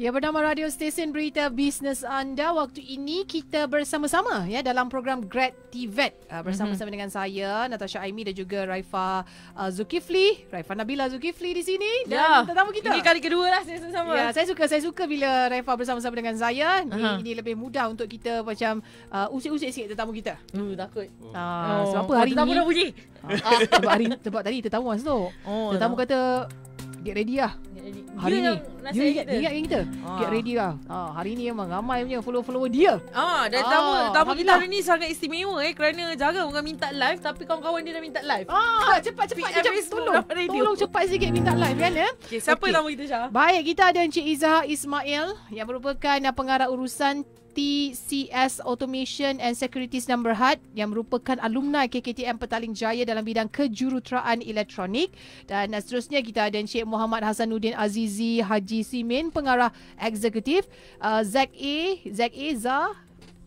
Ya bernama radio stesen berita bisnes anda waktu ini kita bersama-sama ya dalam program Grad TVET ah, bersama-sama mm-hmm. dengan saya Natasha Aimi dan juga Raifa uh, Zulkifli, Raifa Nabila Zulkifli di sini dan ya. tetamu kita. Ini kali kedua lah saya sama. Ya, saya suka saya suka bila Raifa bersama-sama dengan saya. Ini, uh-huh. ini lebih mudah untuk kita macam uh, usik-usik sikit tetamu kita. Hmm uh, takut. Uh, oh. sebab apa oh, hari tetamu ni? Tetamu dah bunyi. Uh, sebab hari tadi tetamu masuk. Oh, tetamu nah. kata get ready lah. Hari ni dia ingat, kita. ingat yang kita ah. Get ready lah ah, Hari ni memang ramai punya follow follower dia ah, Dan tamu ah, Tamu kita hari ni sangat istimewa eh Kerana jarang orang minta live Tapi kawan-kawan dia dah minta live ah, Cepat-cepat jap, Tolong Tolong cepat sikit minta live kan eh? okay, Siapa okay. tamu kita Syah? Baik kita ada Encik Izzah Ismail Yang merupakan pengarah urusan C.S. Automation and Security Senam Berhad yang merupakan alumni KKTM Petaling Jaya dalam bidang kejuruteraan elektronik dan eh, seterusnya kita ada Encik Muhammad Hasanuddin Azizi Haji Simin pengarah eksekutif uh, ZA ZA ZA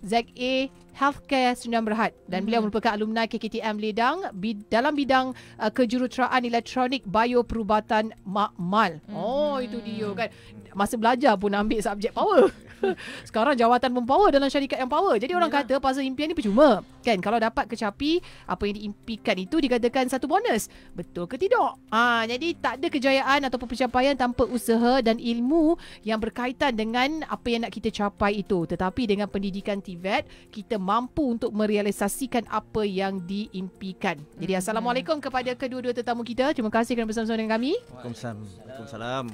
ZA Healthcare Sdn Berhad dan beliau hmm. merupakan alumni KKTM Ledang dalam bidang uh, kejuruteraan elektronik bioperubatan makmal. Hmm. Oh itu dia hmm. kan masa belajar pun ambil subjek power. Sekarang jawatan pun power dalam syarikat yang power. Jadi orang yeah. kata pasal impian ni percuma. Kan kalau dapat kecapi apa yang diimpikan itu dikatakan satu bonus. Betul ke tidak? Ah ha, jadi tak ada kejayaan atau pencapaian tanpa usaha dan ilmu yang berkaitan dengan apa yang nak kita capai itu. Tetapi dengan pendidikan TVET kita mampu untuk merealisasikan apa yang diimpikan. Jadi mhm. assalamualaikum kepada kedua-dua tetamu kita. Terima kasih kerana bersama-sama dengan kami. Waalaikumsalam. Waalaikumsalam.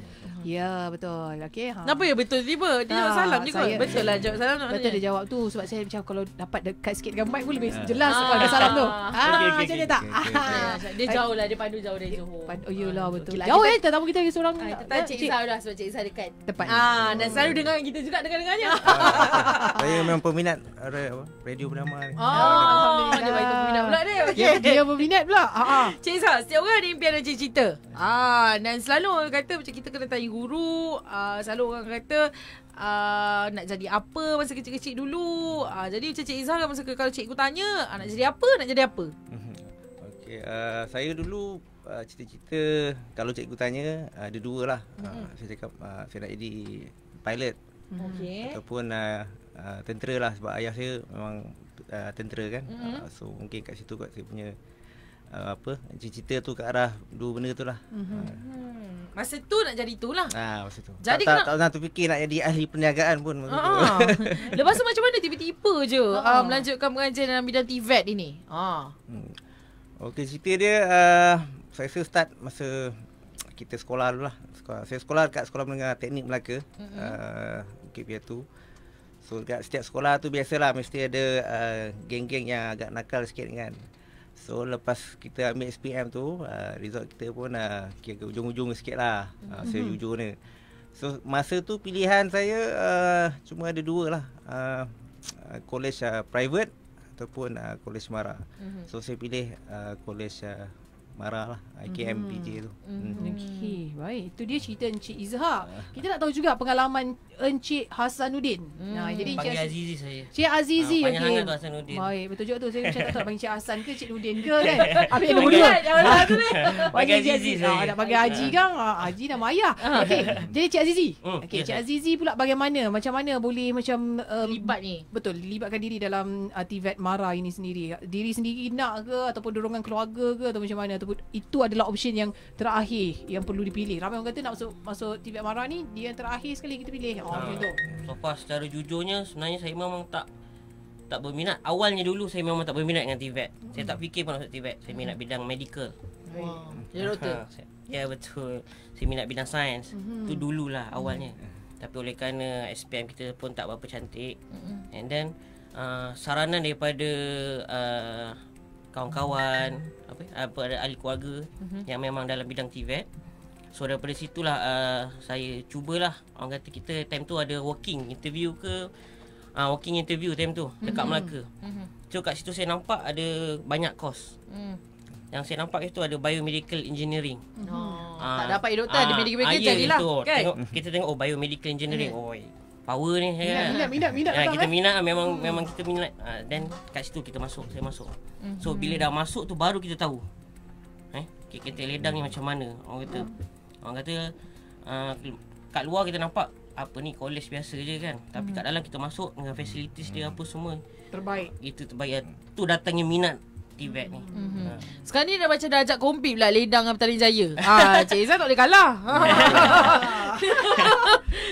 Ya, betul call okay, ha. Kenapa ya betul tiba Dia ha, jawab ah, salam je kot Betul lah jawab salam Betul nanya. dia jawab tu Sebab saya macam Kalau dapat dekat sikit dengan mic pun Lebih yeah. jelas ha. Kalau salam tu ah. Macam dia tak Dia jauh lah Dia pandu jauh dari Johor pandu, Oh yelah ha, betul, betul lah. Jauh eh Tentang kita lagi seorang Tentang Cik Isah lah Sebab Cik Isah dekat tepat ni Dan selalu dengar kita juga Dengar-dengarnya Saya memang peminat Radio bernama Alhamdulillah Dia baik peminat pula dia Dia peminat pula Cik Isah Setiap orang ada impian dan cerita Ah, Dan selalu orang kata Macam kita kena tanya guru Uh, uh, selalu orang kata uh, nak jadi apa masa kecil-kecil dulu. Uh, jadi macam Cik Izzah kan masa ke, kalau cikgu tanya uh, nak jadi apa, nak jadi apa? Mhm. Okay uh, saya dulu uh, cerita-cerita kalau cikgu tanya uh, ada dua lah. Mm-hmm. saya cakap uh, saya nak jadi pilot. Mhm. Okay. Ataupun uh, uh, tentera lah sebab ayah saya memang uh, tentera kan. Mm-hmm. Uh, so mungkin kat situ kot saya punya uh, apa cerita tu ke arah dua benda tu lah. Hmm. Hmm. Masa tu nak jadi tu lah. Ha, ah, masa tu. Jadi tak, kena... tak, tak, tak fikir nak jadi ahli perniagaan pun. Ah. Lepas tu macam mana tiba-tiba je ah. uh, melanjutkan mengajar dalam bidang TVET e ini? Ah. Hmm. Okey, cerita dia uh, saya first start masa kita sekolah dulu lah. Sekolah. Saya sekolah dekat Sekolah Menengah Teknik Melaka. Mm -hmm. Uh, tu. So dekat setiap sekolah tu biasalah mesti ada uh, geng-geng yang agak nakal sikit kan. So lepas kita ambil SPM tu uh, Result kita pun uh, kira ke ujung-ujung sikit lah uh, mm-hmm. jujur ni So masa tu pilihan saya uh, Cuma ada dua lah uh, uh, private Ataupun uh, college mara mm-hmm. So saya pilih uh, college uh, Marah lah IKMPJ mm-hmm. tu mm-hmm. Mhm. Okay Baik Itu dia cerita Encik Izhar Kita nak tahu juga Pengalaman Encik Hassanuddin mm. nah, jadi Encik Azizi saya Encik ah, Azizi ha, Panggil okay. Hassanuddin Baik betul juga tu Saya macam tak tahu Panggil Encik Hassan ke Encik Nudin ke kan Ambil nombor dua Panggil Azizi ah, saya Nak panggil Haji kan Haji nama ayah Okay Jadi Encik Azizi hmm, Okay Encik ya, ya. Azizi pula bagaimana Macam mana boleh macam um, Libat ni Betul Libatkan diri dalam TVET Mara ini sendiri Diri sendiri nak ke Ataupun dorongan keluarga ke Atau macam mana atau itu adalah option yang terakhir yang perlu dipilih ramai orang kata nak masuk masuk TV Amara ni dia yang terakhir sekali kita pilih oh, macam tu so far secara jujurnya sebenarnya saya memang tak tak berminat awalnya dulu saya memang tak berminat dengan TVET hmm. saya tak hmm. fikir pun masuk TVET saya minat hmm. bidang medical Ya wow. doktor. Ah, ya betul. Saya minat bidang science Mm-hmm. Tu dululah awalnya. Mm-hmm. Tapi oleh kerana SPM kita pun tak berapa cantik. Mm-hmm. And then uh, saranan daripada uh, kawan-kawan oh. apa apa ada ahli keluarga mm-hmm. yang memang dalam bidang TVET. Eh. So daripada situlah uh, saya cubalah orang kata kita time tu ada working interview ke uh, working interview time tu dekat mm-hmm. Melaka. Mm-hmm. So kat situ saya nampak ada banyak course. Mm. Yang saya nampak itu ada biomedical engineering. Mm-hmm. Uh, tak dapat doktor uh, ada ah. medical uh, yeah, ya, jadilah. Kan? Tengok, kita tengok oh biomedical engineering. Mm-hmm. Oi. Oh, power ni ya. minat, kan? minat minat ya, kita eh. minat eh? memang hmm. memang kita minat dan ah, uh, kat situ kita masuk saya masuk hmm. so bila dah masuk tu baru kita tahu eh kita, kita ledang ni macam mana orang kata hmm. orang kata uh, kat luar kita nampak apa ni kolej biasa je kan tapi hmm. kat dalam kita masuk dengan facilities hmm. dia apa semua terbaik itu terbaik ah, tu datangnya minat Tibet ni mm-hmm. ha. Sekarang ni dah macam Dah ajak kompi pula Ledang dengan Petaling Jaya ha, Cik Izzah tak boleh kalah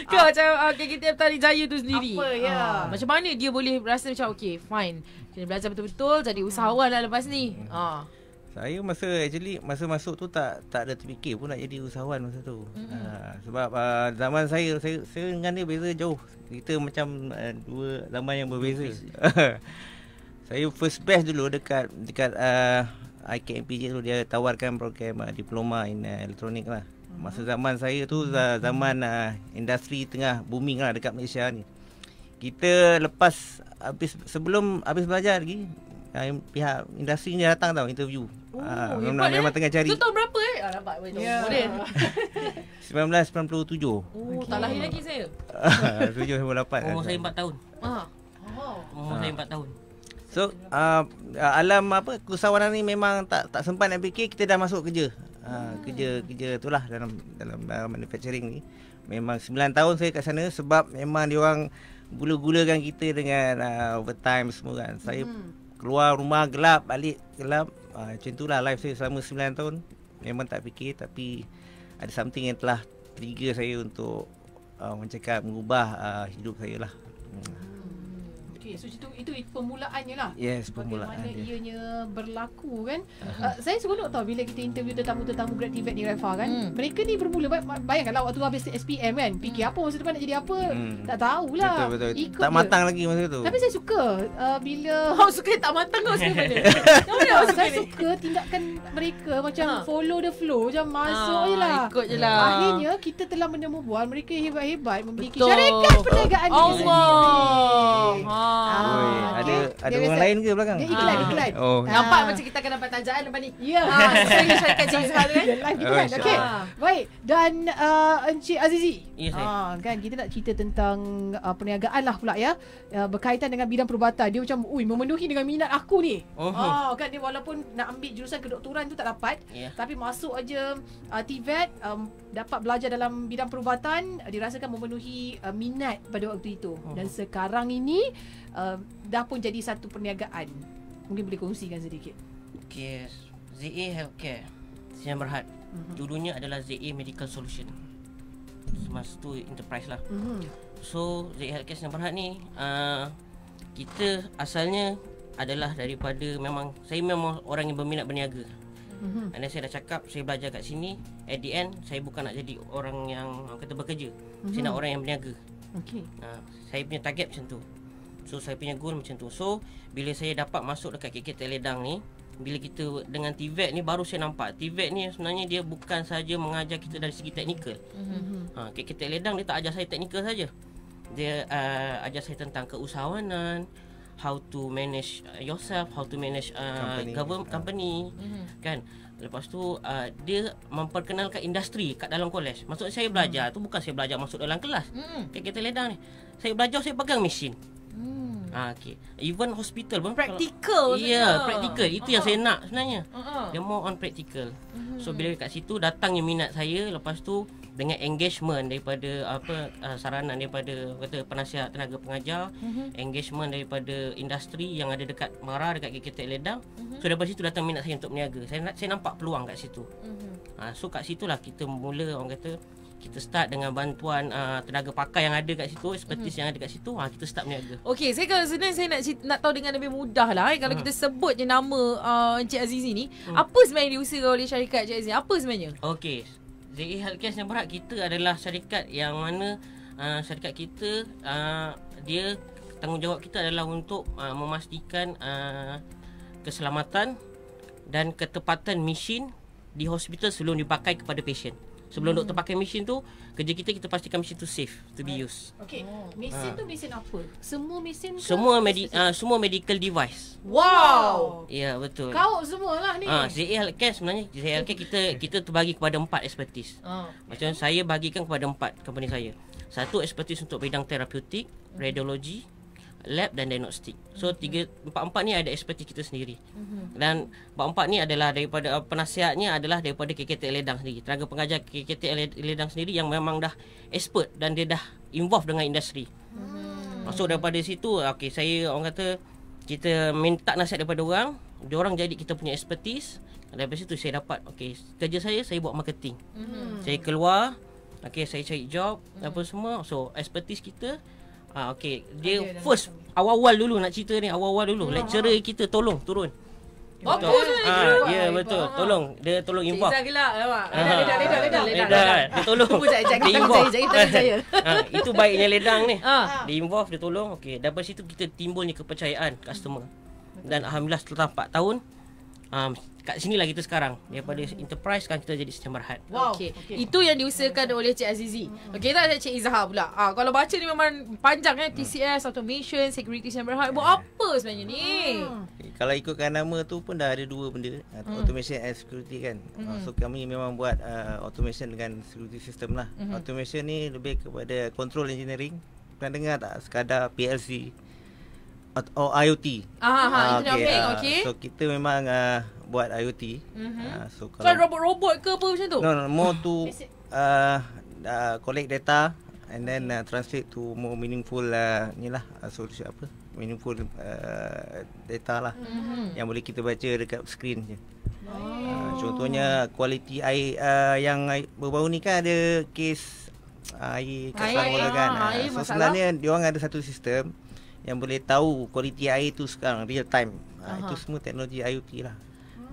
Kau ah. macam okay, Kita tarik jaya tu sendiri Apa ya uh, Macam mana dia boleh Rasa macam okay Fine Kena belajar betul-betul Jadi usahawan lah lepas ni Haa uh. Saya masa actually masa masuk tu tak tak ada terfikir pun nak jadi usahawan masa tu. Mm-hmm. Ha, sebab uh, zaman saya, saya saya dengan dia beza jauh. Kita macam uh, dua zaman yang berbeza. saya first best dulu dekat dekat uh, IKMPJ tu dia tawarkan program uh, diploma in uh, eh, electronic lah. Masa zaman saya tu hmm. zaman uh, industri tengah booming lah dekat Malaysia ni. Kita lepas habis sebelum habis belajar lagi uh, pihak industri ni datang tau interview. Oh uh, memang, eh. memang tengah cari. Tahun berapa eh? Ah, nampak betul. Yeah. 1997. Oh, okay. tak lahir lagi saya. 1998. Oh, saya 4 tahun. Oh, wow. saya 4 tahun. So, uh, alam apa kusawanan ni memang tak tak sempat nak fikir kita dah masuk kerja ha, kerja kerja itulah dalam dalam manufacturing ni memang 9 tahun saya kat sana sebab memang dia orang gula-gulakan kita dengan uh, overtime semua kan saya hmm. keluar rumah gelap balik gelap uh, macam itulah life saya selama 9 tahun memang tak fikir tapi ada something yang telah trigger saya untuk uh, ha, mencakap mengubah uh, hidup saya lah hmm. Ah. Okey, so itu itu, itu permulaannya lah. Yes, permulaan. Bagaimana dia. ianya berlaku kan? Uh-huh. Uh, saya seronok tau bila kita interview tetamu-tetamu grad TVET ni Rafa kan. Hmm. Mereka ni bermula bay- bayangkanlah waktu habis SPM kan, fikir hmm. apa masa depan nak jadi apa? Hmm. Tak tahulah. Betul, betul. Ikut tak matang dia. lagi masa tu. Tapi saya suka uh, bila Oh, suka tak matang kau sebenarnya. mana? saya suka tindakan mereka macam uh. follow the flow, macam masuk uh, ah, jelah. Ikut jelah. Uh. Akhirnya kita telah menemu buah mereka hebat-hebat memiliki betul. syarikat perniagaan. Allah. Ha. Oi, ah, okay. ada dia orang rasa, lain ke belakang? Dia iklan, ah. iklan. Oh. Ah. Nampak ah. macam kita akan dapat tanjaan depan ni. Ya, yeah. ah, saya nak cakap cerita hal ni. Okey. Baik. Dan uh, Encik Azizi. Ya, saya. Ah, kan kita nak cerita tentang uh, perniagaan lah pula ya. Uh, berkaitan dengan bidang perubatan. Dia macam, ui, memenuhi dengan minat aku ni. Oh. Ah, kan dia walaupun nak ambil jurusan kedoktoran tu tak dapat. Yeah. Tapi masuk aja uh, TVET, e um, dapat belajar dalam bidang perubatan. Dirasakan memenuhi uh, minat pada waktu itu. Oh. Dan sekarang ini uh, dah pun jadi satu perniagaan. Mungkin boleh kongsikan sedikit. Okay. ZA Healthcare. yang Berhad. Mm-hmm. Dulunya adalah ZA Medical Solution. Semasa tu enterprise lah. Mm-hmm. So, ZA Healthcare Sian Berhad ni, uh, kita asalnya adalah daripada memang, saya memang orang yang berminat berniaga. Mm-hmm. saya dah cakap, saya belajar kat sini. At the end, saya bukan nak jadi orang yang orang kata bekerja. Mm-hmm. Saya nak mhm. orang yang berniaga. Okay. Uh, ah, saya punya target macam tu. So saya punya goal macam tu So bila saya dapat masuk dekat KK Teledang ni Bila kita dengan TVET ni baru saya nampak TVET ni sebenarnya dia bukan saja mengajar kita dari segi teknikal mm-hmm. ha, KK Teledang dia tak ajar saya teknikal saja. Dia uh, ajar saya tentang keusahawanan How to manage uh, yourself How to manage uh, company. government ha. company mm-hmm. Kan Lepas tu uh, Dia memperkenalkan industri Kat dalam kolej Maksud saya belajar mm. tu bukan saya belajar masuk dalam kelas mm. KK Teledang ni Saya belajar saya pegang mesin Hmm. Ah, okay. Even hospital pun Practical Ya yeah, ah. practical Itu uh-huh. yang ah. saya nak sebenarnya uh-huh. Dia more on practical uh-huh. So bila kat situ Datangnya minat saya Lepas tu Dengan engagement Daripada apa uh, Saranan daripada kata, Penasihat tenaga pengajar uh-huh. Engagement daripada Industri yang ada dekat Mara dekat KKT Ledang uh-huh. So daripada situ Datang minat saya untuk meniaga Saya, saya nampak peluang kat situ uh-huh. ah, So kat situ lah Kita mula orang kata kita start dengan bantuan uh, tenaga pakar yang ada kat situ seperti hmm. yang ada kat situ ha, kita start berniaga Okey, saya kalau sebenarnya saya nak cita, nak tahu dengan lebih mudah lah eh, kalau hmm. kita sebut je nama uh, Encik Azizi ni hmm. apa sebenarnya diusahakan oleh syarikat Encik Azizi apa sebenarnya Okey, JE Healthcare Sembarat kita adalah syarikat yang mana uh, syarikat kita uh, dia tanggungjawab kita adalah untuk uh, memastikan uh, keselamatan dan ketepatan mesin di hospital sebelum dipakai kepada pasien. Sebelum hmm. doktor pakai mesin tu, kerja kita kita pastikan mesin tu safe to be used. Okay, oh. mesin ha. tu ah. mesin apa? Semua mesin ke? Semua medi uh, semua medical device. Wow. Ya, yeah, betul. Kau semualah ni. Ah, uh, ZL Care sebenarnya ZL Care kita kita terbagi kepada empat expertise. Uh. Macam saya bagikan kepada empat company saya. Satu expertise untuk bidang terapeutik, radiologi, lab dan diagnostik. So mhm. tiga empat-empat ni ada expertise kita sendiri. Mhm. Dan empat-empat ni adalah daripada penasihatnya adalah daripada KKT Ledang sendiri. Tenaga pengajar KKT Ledang sendiri yang memang dah expert dan dia dah involved dengan industri. Mhm. So daripada situ okay, saya orang kata kita minta nasihat daripada orang, dia orang jadi kita punya expertise. dari situ saya dapat Okay, kerja saya saya buat marketing. Mm-hmm. Saya keluar Okay, saya cari job mm. Apa semua So, expertise kita Ah ha, okey. Dia okay, first awal-awal dulu nak cerita ni, awal-awal dulu. Ha, hmm. Lecturer ha. kita tolong turun. Betul. Apa ha, dia ah, Ya, betul. Ha. Tolong. Dia tolong involve. Cik gelap. Ledang, ledang, ledang. tolong. dia involve. Ah, itu baiknya ledang ni. Ha. Dia involve, dia tolong. Okey. Dari situ kita timbulnya kepercayaan customer. Hmm. Dan Alhamdulillah setelah 4 tahun, um, kat sini lah kita sekarang daripada hmm. enterprise kan kita jadi secara berhad wow. okay. okay. itu yang diusahakan oleh Cik Azizi hmm. okay, tak ada Cik Izahar pula ha, kalau baca ni memang panjang kan eh? TCS hmm. automation security secara berhad buat hmm. apa sebenarnya ni hmm. okay. kalau ikutkan nama tu pun dah ada dua benda ah, hmm. automation and security kan ah, hmm. so kami memang buat uh, automation dengan security system lah hmm. automation ni lebih kepada control engineering pernah dengar tak sekadar PLC atau IoT. Ah, ha, ha ah, okay, okay. Uh, So kita memang uh, buat IoT. Mm-hmm. Uh, ah, so kalau Kan robot-robot ke apa macam tu? No, no more to uh, uh, collect data and then uh, translate to more meaningful uh, ni lah uh, solution apa meaningful uh, data lah mm-hmm. yang boleh kita baca dekat screen je. Oh. Uh, contohnya kualiti air uh, yang berbau ni kan ada kes air kat Selangor kan. uh, so sebenarnya dia orang ada satu sistem yang boleh tahu kualiti air tu sekarang real time. Uh, uh-huh. Itu semua teknologi IoT lah.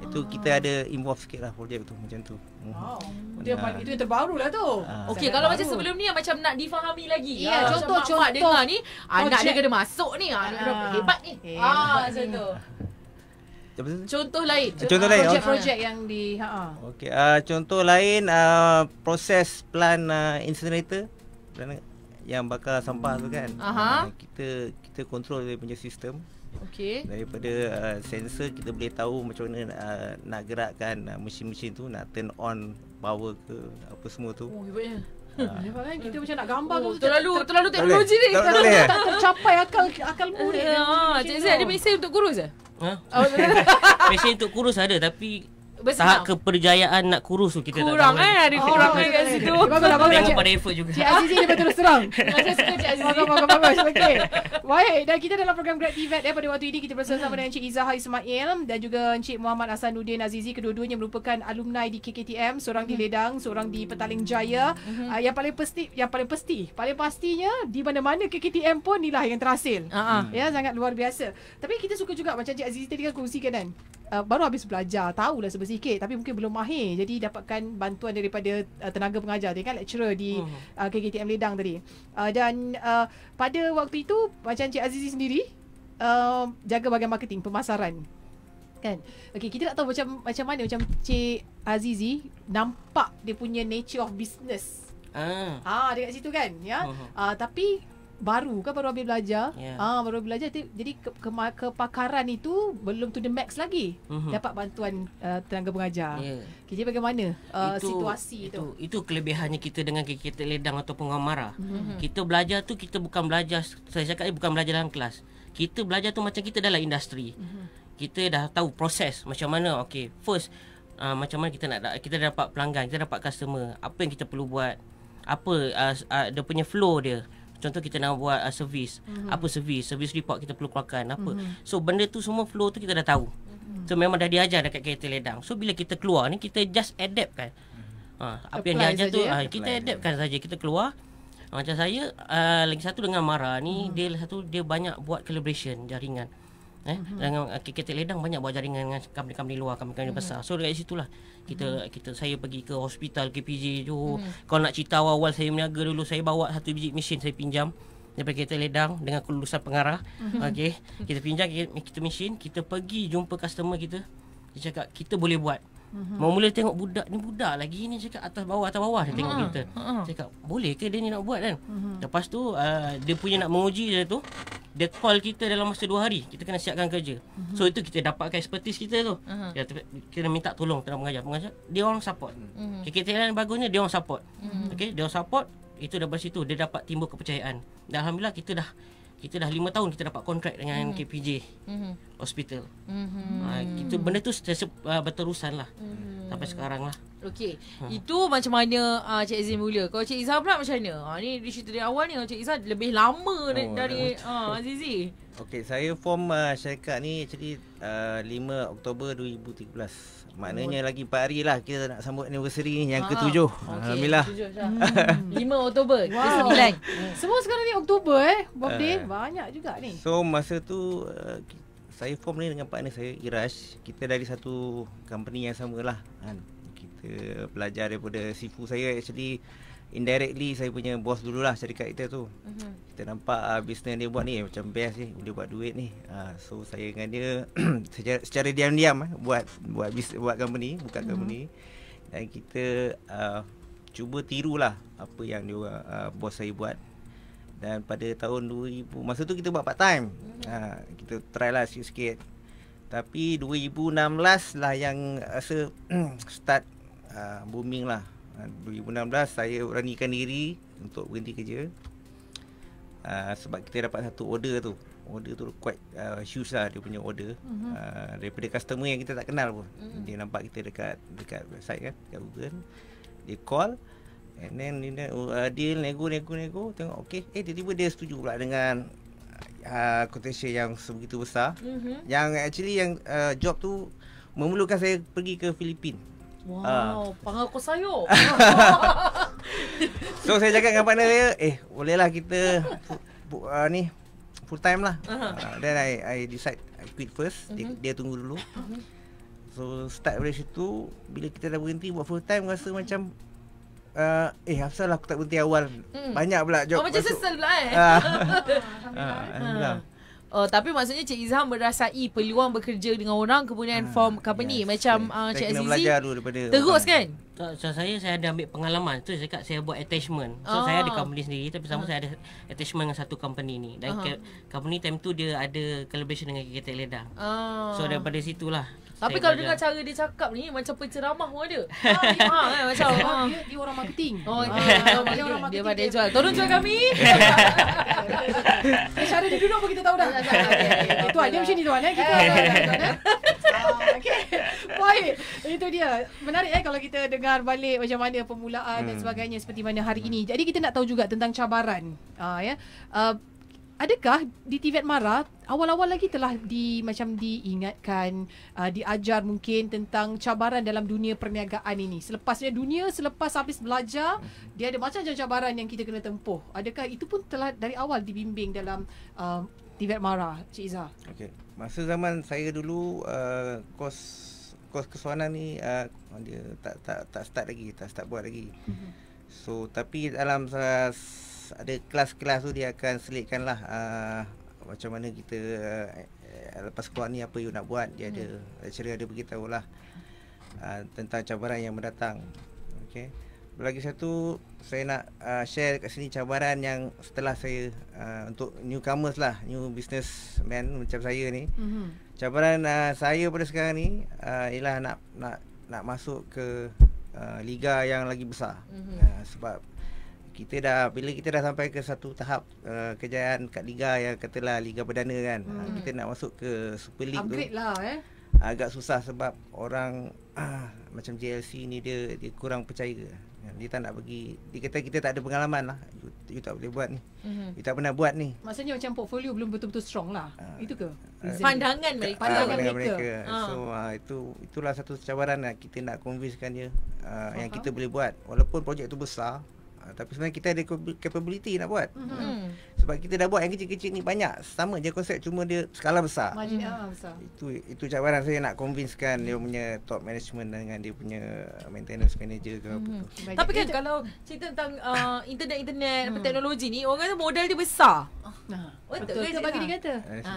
Itu kita ada involve sikit lah projek tu macam tu. Wow. Hmm. Dia paling itu yang terbaru lah tu. Uh, Okey, kalau baru. macam sebelum ni macam nak difahami lagi. Ya, yeah, contoh macam contoh, dengar ni anak dia kena masuk ni. Anak ah, uh, ah. hebat ni. Hebat ah, macam tu. Contoh lain. Contoh, lain. Oh. Projek-projek okay. yang di ha, ha. okay uh, contoh lain uh, proses plan uh, incinerator yang bakal sampah hmm. tu kan. Uh-huh. Uh, kita kita kontrol dia punya sistem. Okey. Daripada uh, sensor kita boleh tahu macam mana uh, nak gerakkan uh, mesin-mesin tu nak turn on power ke apa semua tu. Oh ah. hebatnya. Ha. Eh. Kita macam nak gambar oh, tu terlalu ter- terlalu teknologi ni. Eh? Tak, tercapai akal akal murid. Ha, Zain ada mesin untuk kurus ah? Ha? Oh, mesin untuk kurus ada tapi Besar tahap keperjayaan nak kurus tu kita kurang tak tahu. Kurang eh, kurang kan oh, kat situ. Bagus bagus. Tengok pada effort juga. Cik Azizi dia terus terang. Saya suka Bagus bagus bagus. Okey. dan kita dalam program Great Event eh, pada waktu ini kita bersama sama dengan Cik Izaha Ismail dan juga Cik Muhammad Hasanuddin Azizi kedua-duanya merupakan alumni di KKTM, seorang di hmm. Ledang, seorang di Petaling Jaya. Hmm. Ah, yang paling pasti yang paling pasti, paling pastinya di mana-mana KKTM pun inilah yang terhasil. Ah, ah. Ya, sangat luar biasa. Tapi kita suka juga macam Cik Azizi tadi kan kongsikan kan. baru habis belajar, tahulah sebenarnya sikit tapi mungkin belum mahir jadi dapatkan bantuan daripada uh, tenaga pengajar tadi kan lecturer di hmm. uh, KKTM Ledang tadi. Uh, dan uh, pada waktu itu macam Cik Azizi sendiri uh, jaga bahagian marketing pemasaran kan. Okey kita tak tahu macam macam mana macam Cik Azizi nampak dia punya nature of business. Ah. Ah dekat situ kan ya. Uh-huh. Uh, tapi baru kan baru habis belajar yeah. ah baru habis belajar jadi ke, ke, kepakaran itu belum to the max lagi mm-hmm. dapat bantuan uh, tenaga pengajar yeah. okay, jadi bagaimana uh, itu, situasi itu, itu itu kelebihannya kita dengan kita ledang ataupun marah mm-hmm. kita belajar tu kita bukan belajar saya cakap bukan belajar dalam kelas kita belajar tu macam kita dalam industri mm-hmm. kita dah tahu proses macam mana okey first uh, macam mana kita nak kita dapat pelanggan kita dapat customer apa yang kita perlu buat apa uh, uh, dia punya flow dia contoh kita nak buat uh, servis mm-hmm. apa servis servis report kita perlu keluarkan apa mm-hmm. so benda tu semua flow tu kita dah tahu mhm. so memang dah diajar dekat kereta ledang so bila kita keluar ni kita just adapt kan mm-hmm. uh, apa Apply yang diajar tu ya? uh, kita adaptkan ya. saja kita keluar ha, macam saya uh, lagi satu dengan Mara ni mm-hmm. dia satu dia banyak buat calibration jaringan eh mm-hmm. dengan ah, kita ledang banyak buat jaringan dengan kami-kami luar kami-kami mm-hmm. besar so dekat situlah kita mm-hmm. kita saya pergi ke hospital KPJ tu mm-hmm. kalau nak cerita awal-awal saya meniaga dulu saya bawa satu biji mesin saya pinjam daripada kita ledang dengan kelulusan pengarah mm-hmm. okey kita pinjam kita, kita mesin kita pergi jumpa customer kita dia cakap kita boleh buat Mm-hmm. Mau mula tengok budak ni budak lagi ni cakap atas bawah atas bawah dia tengok mm-hmm. kita. Mhm. Cakap boleh ke dia ni nak buat kan? Mm-hmm. Lepas tu uh, dia punya nak menguji dia tu. Dia call kita dalam masa dua hari. Kita kena siapkan kerja. Mm-hmm. So itu kita dapatkan expertise kita tu. Mm-hmm. Kita kena minta tolong tentang mengajar Pengajar dia orang support. Mm-hmm. Kita yang bagusnya dia orang support. Mm-hmm. Okay dia orang support itu dah bersitu dia dapat timbul kepercayaan. Dan alhamdulillah kita dah kita dah lima tahun kita dapat kontrak dengan mm-hmm. KPJ mm-hmm. Hospital. Mm-hmm. Uh, kita benda tu uh, berterusan lah mm-hmm. sampai sekarang lah. Okey. Hmm. Itu macam mana uh, Cik Izzah mula? Kalau Cik Izzah pula macam mana? Ha, ni di cerita dari awal ni Cik Izzah lebih lama oh, dari uh, Azizi. Okey, saya form uh, syarikat ni actually uh, 5 Oktober 2013. Maknanya lagi 4 hari lah kita nak sambut anniversary ni yang ah, ke-7. Okay. Ah, Alhamdulillah. 5 hmm, Oktober wow. ke-9. Hmm. Semua sekarang ni Oktober eh. Birthday uh, banyak juga ni. So masa tu uh, saya form ni dengan partner saya Iraj. Kita dari satu company yang sama lah. Kan? Kita belajar daripada sifu saya actually indirectly saya punya bos dululah syarikat kita tu. Mm-hmm. Kita nampak uh, ah, bisnes dia buat ni macam best ni, dia buat duit ni. Uh, so saya dengan dia secara, secara diam-diam eh, buat buat bisnes buat company, buka mm-hmm. company. Dan kita uh, cuba tirulah apa yang dia uh, bos saya buat. Dan pada tahun 2000, masa tu kita buat part time. Mm-hmm. Uh, kita try lah sikit-sikit. Tapi 2016 lah yang rasa start uh, booming lah 2016 saya beranikan diri untuk berhenti kerja uh, sebab kita dapat satu order tu order tu quite uh, huge lah dia punya order uh-huh. uh, daripada customer yang kita tak kenal pun uh-huh. dia nampak kita dekat dekat website kan dekat Google dia call and then dia, uh, oh, dia nego nego nego tengok okey eh tiba-tiba dia setuju pula dengan uh, quotation yang sebegitu besar uh-huh. yang actually yang uh, job tu memerlukan saya pergi ke Filipina Wow, uh. Ah. pangal kau sayo. so saya cakap dengan partner saya, eh bolehlah kita bu, uh, ah, ni full time lah. Uh-huh. Uh, then I I decide I quit first, uh-huh. dia, mhm. dia tunggu dulu. Mhm. So start dari situ bila kita dah berhenti buat full time rasa uh-huh. macam Uh, eh asal aku tak berhenti awal hmm. Banyak pula job oh, Macam sesel pula eh ah. Alhamdulillah, ah, Alhamdulillah. Ah. Uh, tapi maksudnya Cik Izham merasai peluang bekerja dengan orang kemudian uh, form company yes. macam uh, Cik Azizi. Belajar teruk kan? so saya saya ada ambil pengalaman tu so, saya kat saya buat attachment so oh. saya ada ah. company sendiri tapi sama uh. saya ada attachment dengan satu company ni dan uh-huh. company time tu dia ada collaboration dengan kita leda. uh. so daripada situlah tapi kalau dengar cara dia cakap ni macam penceramah pun ada ha ha macam dia, dia orang marketing oh okay. dia, dia, dia orang marketing dia pandai jual tolong jual kami cara dia duduk pun kita tahu dah ya, ya, ya, Itu okay, okay. tuan ni tuan eh kita okay. Baik. Itu dia. Menarik eh kalau kita dengar balik macam mana permulaan hmm. dan sebagainya seperti mana hari hmm. ini. Jadi kita nak tahu juga tentang cabaran. Uh, ya. Uh, adakah di TVET Mara awal-awal lagi telah di macam diingatkan uh, diajar mungkin tentang cabaran dalam dunia perniagaan ini. Selepasnya dunia selepas habis belajar dia ada macam-macam cabaran yang kita kena tempuh. Adakah itu pun telah dari awal dibimbing dalam uh, Tibet Mara, Cik Izzah. Okey. Masa zaman saya dulu uh, kos kos kesuanan ni uh, dia tak tak tak start lagi, tak start buat lagi. Mhm. So tapi dalam ada kelas-kelas tu dia akan selitkan lah uh, macam mana kita uh, lepas keluar ni apa you nak buat dia mm-hmm. ada mhm. lecturer ada beritahu lah uh, tentang cabaran yang mendatang. Okay lagi satu saya nak uh, share kat sini cabaran yang setelah saya uh, untuk newcomers lah new business man macam saya ni mm-hmm. cabaran uh, saya pada sekarang ni uh, ialah nak nak nak masuk ke uh, liga yang lagi besar mm-hmm. uh, sebab kita dah bila kita dah sampai ke satu tahap uh, kejayaan kat liga yang katalah liga perdana kan mm-hmm. uh, mhm. kita nak masuk ke super league upgrade tu lah eh agak susah sebab orang uh, macam JLC ni dia dia kurang percaya dia tak nak pergi Dia kata kita tak ada pengalaman lah You, you tak boleh buat ni mm-hmm. You tak pernah buat ni Maksudnya macam portfolio Belum betul-betul strong lah uh, Itu ke? Uh, pandangan mereka ah, Pandangan, pandangan mereka, mereka. Uh. So uh, itu Itulah satu cabaran lah Kita nak convincekan dia uh, Yang kita boleh buat Walaupun projek tu besar Ah, tapi sebenarnya kita ada capability nak buat mm-hmm. sebab kita dah buat yang kecil-kecil ni banyak sama je konsep cuma dia skala besar margin mm-hmm. besar itu itu cabaran saya nak convincekan dia punya top management dengan dia punya maintenance manager ke mm-hmm. apa hmm. tu tapi kan kalau cerita tentang uh, internet internet mm. teknologi ni orang kata modal dia besar ah. Betul ke? Kita bagi lah. dia kata. Ha.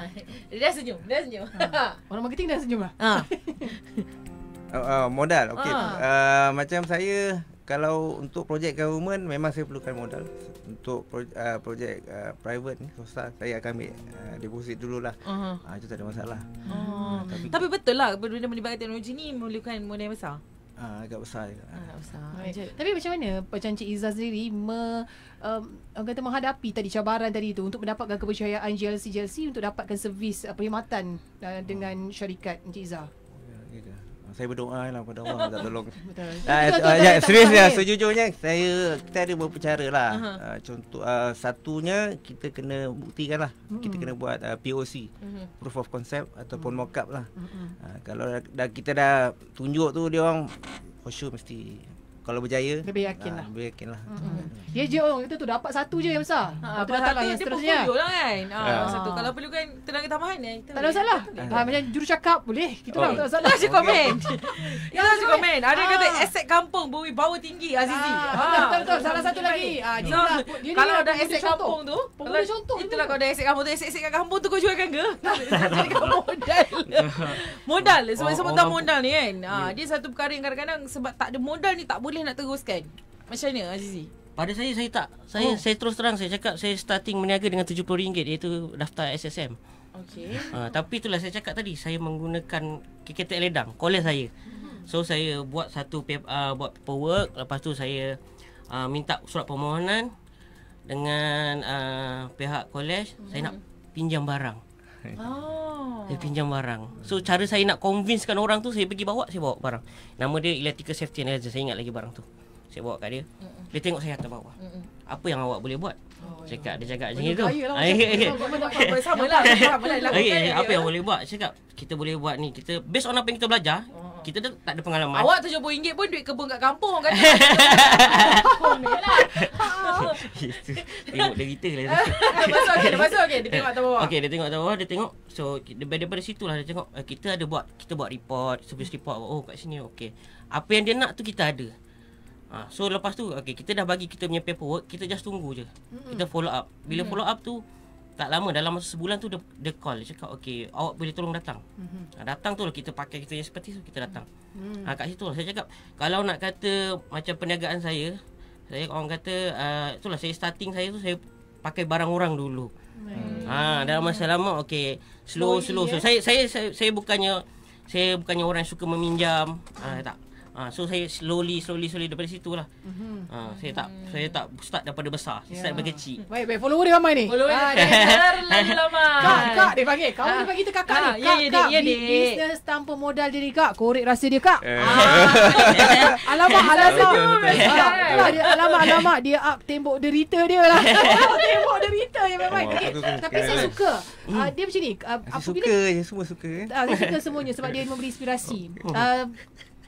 Dia senyum. Dia senyum. Ha. Orang marketing dah senyum lah. Ha. Uh, uh, modal okey uh. uh, macam saya kalau untuk projek government memang saya perlukan modal untuk ah, projek uh, uh, private ni susah. saya akan ambil uh, deposit dululah uh-huh. uh, itu tak ada masalah uh-huh. uh, tapi, tapi betul lah benda melibatkan teknologi ni memerlukan modal yang besar Uh, agak besar agak besar. Tapi macam mana macam Cik Izzah sendiri me, um, kata menghadapi tadi cabaran tadi tu untuk mendapatkan kepercayaan JLC-JLC untuk dapatkan servis uh, perkhidmatan uh, dengan syarikat Cik Izzah? saya berdoa lah kepada Allah minta tolong. Ya, serius ya, sejujurnya saya kita ada beberapa cara lah. Ah, contoh ah, satunya kita kena buktikan lah. Kita mhm. kena buat POC, mhm. proof of concept ataupun mm-hmm. mock up lah. Mhm. kalau dah, dah, kita dah tunjuk tu dia orang for sure mesti kalau berjaya lebih yakin ah, lah lebih yakin lah ya je orang oh, kita tu dapat satu je yang besar ha, tak salah yang seterusnya kan? lah kan? ha, ya. satu kalau perlu kan tenaga tambahan ya kita tak ada masalah ha, macam jurucakap boleh kita lah, oh. tak ada masalah kasih komen ya kasih komen. komen ada ha. kata aset ah. kampung bawa bawa tinggi Azizi ah, betul betul salah satu lagi kalau ada aset kampung tu boleh contoh itulah kalau ada aset kampung tu aset-aset kat kampung tu kau jual kan ke modal modal sebab oh, semua oh, modal ni kan ya. dia satu perkara yang kadang-kadang sebab tak ada modal ni tak boleh boleh nak teruskan Macam mana Azizi? Pada saya, saya tak Saya oh. saya terus terang Saya cakap saya starting meniaga dengan RM70 Iaitu daftar SSM okay. uh, ha, Tapi itulah saya cakap tadi Saya menggunakan KKTL Ledang Kolej saya hmm. So saya buat satu paper, uh, ah, buat paperwork Lepas tu saya uh, minta surat permohonan Dengan uh, pihak kolej hmm Saya nak hmm. pinjam barang Oh. Saya pinjam barang. So cara saya nak convincekan orang tu saya pergi bawa saya bawa barang. Nama dia Electrical Safety and Saya ingat lagi barang tu. Saya bawa kat dia. Dia tengok saya atas bawah. Apa yang awak boleh buat? Cakap dia cakap macam itu. Lah ah, eh, eh, eh. Sama lah. lah. lah apa yang boleh buat? Cakap kita boleh buat ni. Kita based on apa yang kita belajar. Kita dah tak ada pengalaman. Awak RM70 pun duit kebun kat kampung kan. Itu tengok dia kita lah. Masuk okey, dia masuk okey, dia tengok atas bawah. Okey, dia tengok atas bawah, dia tengok. So daripada situ lah dia tengok kita ada buat, kita buat report, service report. Oh, kat sini okey. Apa yang dia nak tu kita ada. Ah, so lepas tu okey kita dah bagi kita punya paperwork, kita just tunggu je. Mm-hmm. Kita follow up. Bila mm-hmm. follow up tu tak lama dalam masa sebulan tu dia, dia call dia cakap okey awak boleh tolong datang. Mm-hmm. Ah, datang tu lah kita pakai kita yang seperti tu kita datang. Mm-hmm. Ah kat situ lah saya cakap kalau nak kata macam perniagaan saya saya orang kata uh, itulah saya starting saya tu saya pakai barang orang dulu. Mm. Ah dalam masa lama okey slow slow. slow. Yeah. So, ya. saya saya saya saya bukannya saya bukannya orang yang suka meminjam. Ah tak. Ha, so saya slowly slowly slowly daripada situ lah. Mm-hmm. Ha, saya tak saya tak start daripada besar, yeah. start ya. daripada kecil. Baik, baik follower dia ramai ni. Follower ah, dia lama. Kak, kak dia panggil. Kau ha. bagi kakak ha. ni. Kak, ah, ya, ya, kak, ya, kak, ya, ya. tanpa modal diri kak. Korek rasa dia kak. Eh. alamak, alamak. Betul, betul, alamak, alamak. Dia up tembok derita dia lah. tembok derita yang baik-baik. Okay. Tapi saya suka. Uh, dia macam ni. Uh, saya suka je, semua suka. Uh, saya suka semuanya sebab dia memberi inspirasi. Okay. Uh,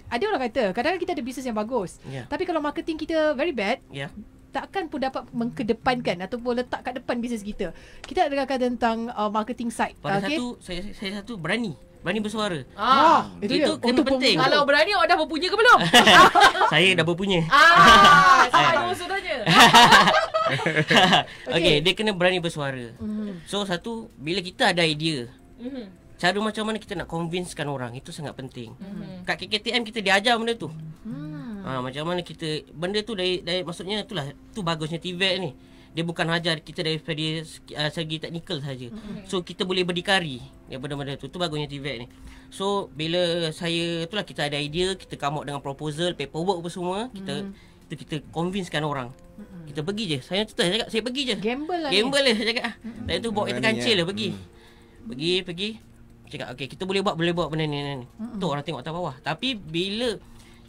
ada orang kata kadang-kadang kita ada bisnes yang bagus yeah. tapi kalau marketing kita very bad yeah. takkan pun dapat mengkedepankan ataupun letak kat depan bisnes kita kita nak kata tentang uh, marketing side pada okay? satu saya, saya satu berani Berani bersuara ah, Itu, itu kena Untuk penting pembunuh. Kalau berani awak dah berpunya ke belum? saya dah berpunya ah, Sama eh. dua tanya okay. okay, dia kena berani bersuara mm-hmm. So satu, bila kita ada idea mm-hmm cara macam mana kita nak convincekan orang itu sangat penting. Mm-hmm. Kat KKTM kita diajar benda tu. Hmm. Ha, macam mana kita benda tu dari dari maksudnya tu lah tu bagusnya TVET ni. Dia bukan ajar kita dari segi, uh, segi teknikal saja. hmm So kita boleh berdikari daripada benda benda tu. Tu bagusnya TVET ni. So bila saya tu lah kita ada idea, kita come out dengan proposal, paperwork apa semua, kita mm-hmm. itu kita convincekan orang. hmm Kita pergi je. Saya tu saya cakap saya pergi je. Gamble lah. Gamble lah saya cakap. mm tu bawa kita kancil lah pergi. Mm. Pergi, pergi cakap okey kita boleh buat boleh buat benda ni ni. Tu orang tengok atas bawah. Tapi bila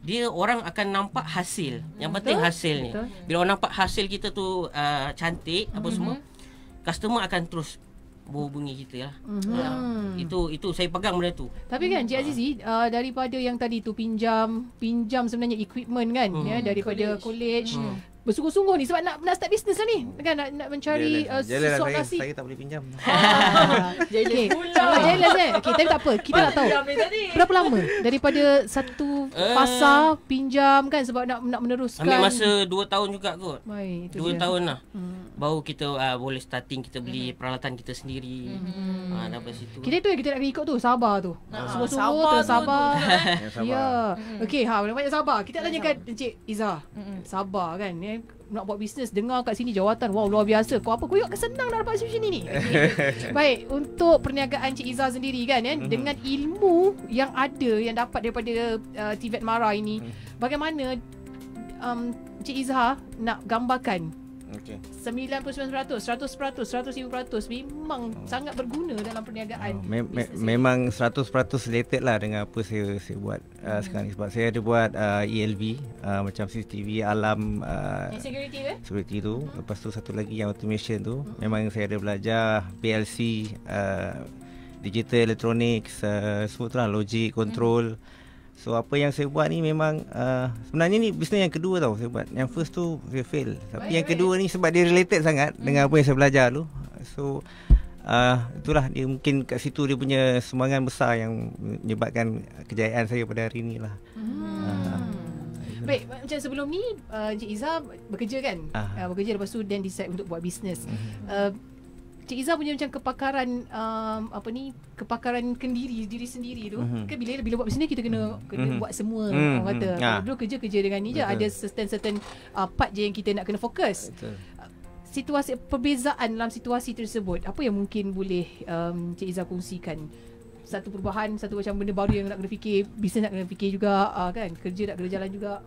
dia orang akan nampak hasil. Yang Betul. penting hasil ni. Bila orang nampak hasil kita tu uh, cantik apa mm-hmm. semua, customer akan terus berhubungi kita lah. Mm-hmm. Uh, itu itu saya pegang benda tu. Tapi kan Cik Azizi uh, daripada yang tadi tu pinjam pinjam sebenarnya equipment kan mm. ya daripada college, college mm bersungguh-sungguh ni sebab nak nak start bisnes lah ni kan nak, nak mencari yeah, uh, lah, nasi saya tak boleh pinjam jailah pula jailah eh okey lah, tapi tak apa kita nak tahu berapa lama daripada satu fasa eh. uh, pinjam kan sebab nak nak meneruskan ambil masa dua tahun juga kot Baik, 2 dia. tahun lah hmm. baru kita uh, boleh starting kita beli hmm. peralatan kita sendiri hmm. uh, ah, dapat situ kita tu yang kita nak ikut tu sabar tu ah. sabar tu sabar ya sabar. Hmm. Yeah. okey ha banyak sabar kita tanyakan encik Iza hmm. sabar kan ya nak buat bisnes dengar kat sini jawatan wow luar biasa kau apa kau ingat senang nak dapat subscription ni baik untuk perniagaan Cik Izzah sendiri kan eh, mhm. dengan ilmu yang ada yang dapat daripada uh, Tivet Mara ini mhm. bagaimana um, Cik Izzah nak gambarkan Okay. 99%, 100%, 100%, 100%, 100%, 100%, 100%, 100%, 100%, 100%, 100%, 100% memang hmm. sangat berguna dalam perniagaan. Hmm. Me- me- memang 100% related lah dengan apa saya saya buat uh, hmm. sekarang ni sebab saya ada buat uh, ELV uh, macam CCTV alam uh, security ke? Security tu. Hmm. Lepas tu satu lagi yang automation tu. Hmm. Memang saya ada belajar PLC uh, digital electronics uh, semua tu lah logic control hmm. So apa yang saya buat ni memang uh, Sebenarnya ni bisnes yang kedua tau saya buat Yang first tu saya fail Tapi Baik, yang kedua ni sebab dia related sangat hmm. Dengan apa yang saya belajar tu So uh, itulah dia mungkin kat situ dia punya semangat besar Yang menyebabkan kejayaan saya pada hari ni lah hmm. uh, Baik macam sebelum ni uh, Encik Izzah bekerja kan uh. Uh, Bekerja lepas tu then decide untuk buat bisnes hmm. uh, Cik Izzah punya macam kepakaran um, apa ni kepakaran kendiri diri sendiri tu mm-hmm. kan bila bila buat bisnes kita kena kena mm-hmm. buat semua mm-hmm. kata ha. dulu kerja kerja dengan ni je ada certain certain uh, part je yang kita nak kena fokus situasi perbezaan dalam situasi tersebut apa yang mungkin boleh um, Cik Izzah kongsikan satu perubahan satu macam benda baru yang nak kena fikir bisnes nak kena fikir juga uh, kan kerja nak kena jalan juga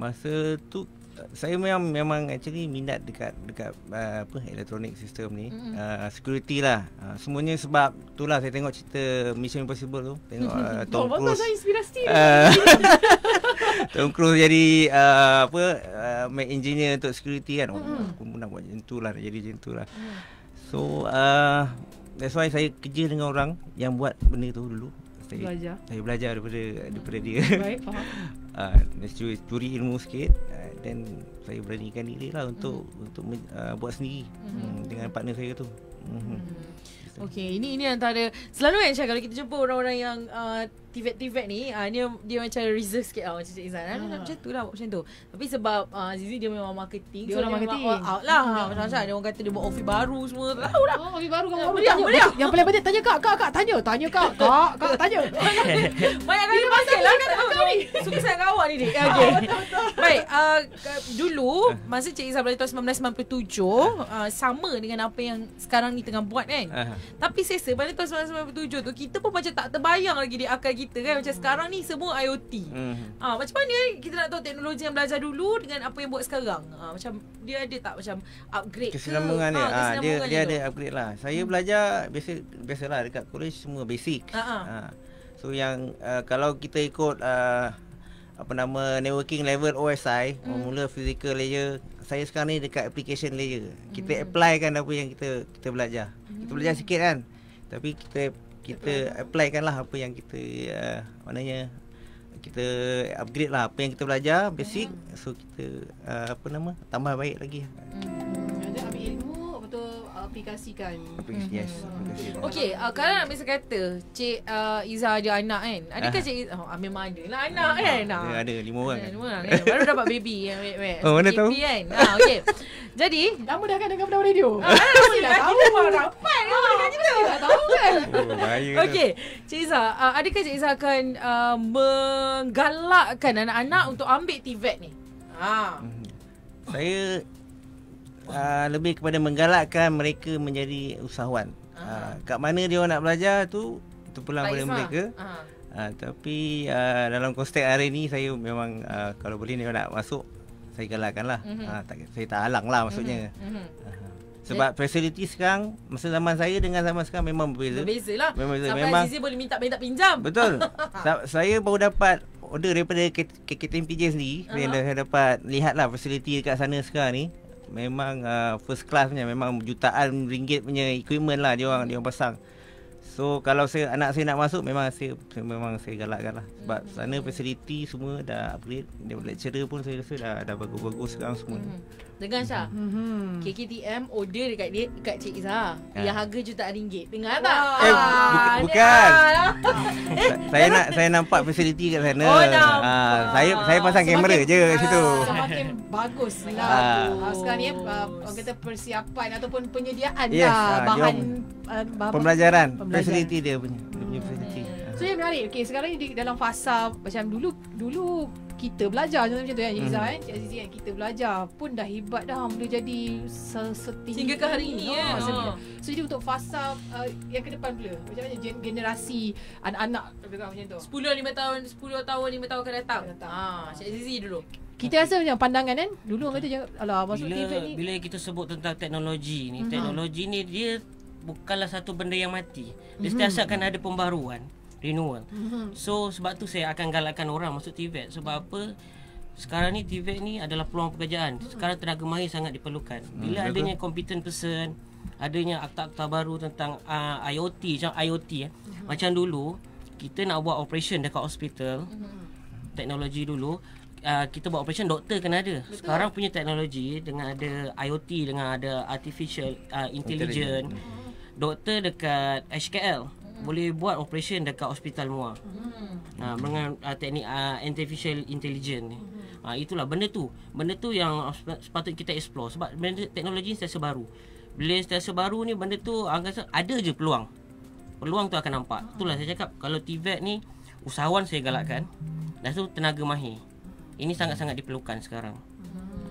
masa tu saya memang memang actually minat dekat dekat uh, apa electronic system ni mm-hmm. uh, security lah uh, semuanya sebab itulah saya tengok cerita Mission Impossible tu tengok uh, Tom oh, Cruise bagus inspirasi uh, Tom Cruise jadi uh, apa uh, main engineer untuk security kan oh, mm-hmm. aku pun nak buat macam lah, nak jadi macam tulah mm. so uh, that's why saya kerja dengan orang yang buat benda tu dulu saya belajar saya belajar daripada daripada dia baik faham uh, curi, curi ilmu sikit dan ah, uh, saya beranikan diri lah untuk mm. untuk uh, buat sendiri mm-hmm. dengan partner saya tu mhm. hmm hmm Okay, Okey, ini ini antara selalu kan Syah kalau kita jumpa orang-orang yang uh, tivet-tivet ni, uh, dia dia macam reserve sikit uh, macam Cik Izan. Uh. Ha. Macam tu lah, macam tu. Tapi sebab uh, Zizi dia memang marketing. Dia so, orang dia marketing. Memang all out lah. Hmm. Macam Syah, dia orang kata dia buat office baru semua. Tahu lah. Oh, office baru kan. Boleh, tanya. boleh. Yang paling penting, tanya kak, kak, kak. Tanya, tanya kak. Kak, kak, tanya. Banyak kali masalah lah Suka Sukses kau awak ni, Dik. Okay. Okay. Baik, uh, dulu masa Cik Izan berada tahun 1997, uh, sama dengan apa yang sekarang ni tengah buat kan. Tapi sesa pada tahun 1997 tu kita pun macam tak terbayang lagi di akal kita kan macam sekarang ni semua IoT. hmm Ha, ah, macam mana kita nak tahu teknologi yang belajar dulu dengan apa yang buat sekarang? Ha, macam dia ada tak macam upgrade kesinambungan ke? Kesinambungan ha, dia. Ha, dia, dia, dia ada upgrade lah. Saya hmm. belajar biasa biasalah dekat college semua basic. Ha. ha. So yang uh, kalau kita ikut uh, apa nama networking level OSI hmm. mula physical layer saya sekarang ni dekat application layer kita hmm. apply kan apa yang kita kita belajar Hmm. kita belajar sikit kan tapi kita kita apply kan lah apa yang kita uh, maknanya kita upgrade lah apa yang kita belajar basic hmm. so kita uh, apa nama tambah baik lagi hmm aplikasikan. Yes. Hmm. Okey, uh, kalau nak misalkan kata Cik uh, Iza ada anak kan. Adakah ah. Cik Iza? Oh, ah, memang ada lah anak kan. Ah. Ada, nah. ada lima orang. Ada, lima orang kan. Baru dapat baby. wait, wait. Oh, mana tahu? Kan? Ah, okay. Jadi. Lama dah kan dengar pendapat radio? Ah, dah tahu. Rapat kan. Oh, dah tahu kan. Okey, Cik Iza. Uh, adakah Cik Iza akan uh, menggalakkan anak-anak untuk ambil TVET ni? Ha. Ah. Saya uh, lebih kepada menggalakkan mereka menjadi usahawan. uh kat mana dia nak belajar tu tu pula boleh mereka. uh tapi uh, dalam konteks hari ni saya memang uh, kalau boleh dia nak masuk saya galakkanlah. lah. uh Uh, tak, saya tak halang lah maksudnya. Uh-huh. Uh-huh. Sebab facility sekarang Masa zaman saya dengan zaman sekarang memang berbeza Berbeza lah memang Sampai memang... Azizi boleh minta minta pinjam Betul Saya baru dapat order daripada KTMPJ sendiri uh-huh. Saya dah dapat lihatlah lah facility dekat sana sekarang ni memang uh, first class punya memang jutaan ringgit punya equipment lah dia orang dia orang pasang. So kalau saya anak saya nak masuk memang saya memang saya galakkan lah sebab sana facility semua dah upgrade dia lecturer pun saya rasa dah dah bagus-bagus sekarang semua. Mm-hmm. Dengar Syah mm-hmm. KKTM order dekat dia Dekat Cik Izzah ha. Yang harga jutaan ringgit Dengar tak? Wah, eh, bu- bu- bu- bukan eh, Saya nak saya nampak facility kat sana oh, nampak. ha, Saya saya pasang semakin, kamera je kat uh, situ ah, Semakin bagus lah ha. Ha, Sekarang ni uh, Orang kata persiapan Ataupun penyediaan yes, lah, uh, Bahan uh, Pembelajaran Facility dia punya, hmm. dia punya Facility yeah. Hmm. So yang menarik okay, Sekarang ni dalam fasa Macam dulu Dulu kita belajar macam tu kan hmm. eh. Cik Azizi kan kita belajar pun dah hebat dah boleh jadi setinggi hingga ke hari ni kan so jadi untuk fasa uh, yang ke depan pula macam mana generasi anak-anak sepuluh lima tahun sepuluh tahun lima tahun akan datang ha Cik Azizi dulu kita rasa macam pandangan kan dulu orang kata jangan alah masuk bila, ni bila kita sebut tentang teknologi ni hmm. teknologi ni dia bukanlah satu benda yang mati dia hmm. setiap akan ada pembaruan renewal. Mm-hmm. So sebab tu saya akan galakkan orang masuk TVET sebab apa? Sekarang ni TVET ni adalah peluang pekerjaan. Mhm. Sekarang tenaga mahir sangat diperlukan. Hmm, Bila mm, adanya betul. competent person, adanya akta-akta baru tentang uh, ah, IoT, macam IoT eh. Mm-hmm. Macam dulu kita nak buat operation dekat hospital. Mm-hmm. Teknologi dulu Uh, kita buat operation doktor kena ada Betul. sekarang punya teknologi dengan ada IoT dengan ada artificial uh, intelligent, Mm-hmm. doktor dekat HKL mm-hmm. Hmm. boleh buat operation dekat hospital muar. Hmm. Ha, dengan uh, teknik uh, artificial intelligence ni. Hmm. Ha, itulah benda tu. Benda tu yang sepatut kita explore sebab benda teknologi ni sentiasa baru. Bila sentiasa baru ni benda tu angkasa ada je peluang. Peluang tu akan nampak. Hmm. Itulah saya cakap kalau TVET ni usahawan saya galakkan. Hmm. Dan tu tenaga mahir. Ini sangat-sangat diperlukan sekarang